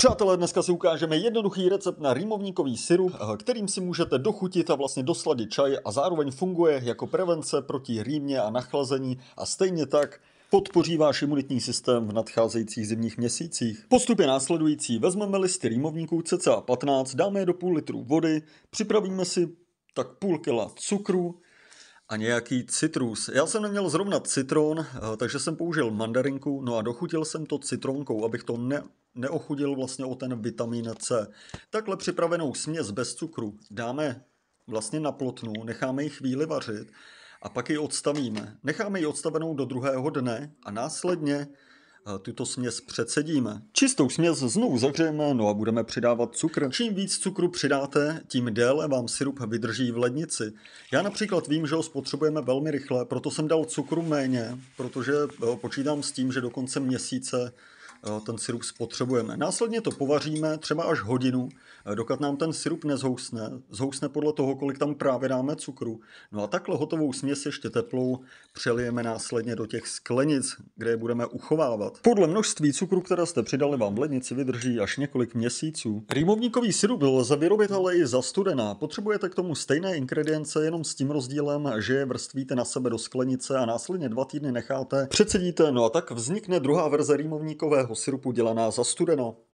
Přátelé, dneska si ukážeme jednoduchý recept na rýmovníkový syrup, eh, kterým si můžete dochutit a vlastně dosladit čaj a zároveň funguje jako prevence proti rýmě a nachlazení a stejně tak podpoří váš imunitní systém v nadcházejících zimních měsících. Postup je následující. Vezmeme listy rýmovníků cca 15, dáme je do půl litru vody, připravíme si tak půl kila cukru, a nějaký citrus. Já jsem neměl zrovna citron, eh, takže jsem použil mandarinku, no a dochutil jsem to citronkou, abych to ne, neochudil vlastně o ten vitamin C. Takhle připravenou směs bez cukru dáme vlastně na plotnu, necháme ji chvíli vařit a pak ji odstavíme. Necháme ji odstavenou do druhého dne a následně eh, tuto směs předsedíme. Čistou směs znovu zahřejeme, no a budeme přidávat cukr. Čím víc cukru přidáte, tím déle vám sirup vydrží v lednici. Já například vím, že ho spotřebujeme velmi rychle, proto jsem dal cukru méně, protože eh, počítám s tím, že do konce měsíce Eh, ten sirup spotřebujeme. Následně to povaříme třeba až hodinu, eh, dokud nám ten sirup nezhousne. Zhousne podle toho, kolik tam právě dáme cukru. No a takhle hotovou směs ještě teplou přelijeme následně do těch sklenic, kde je budeme uchovávat. Podle množství cukru, které jste přidali, vám v lednici vydrží až několik měsíců. Rýmovníkový sirup lze vyrobit ale i za studená. Potřebujete k tomu stejné ingredience, jenom s tím rozdílem, že je vrstvíte na sebe do sklenice a následně dva týdny necháte. Předsedíte, no a tak vznikne druhá verze rýmovníkového oranžového syrupu dělaná za studeno.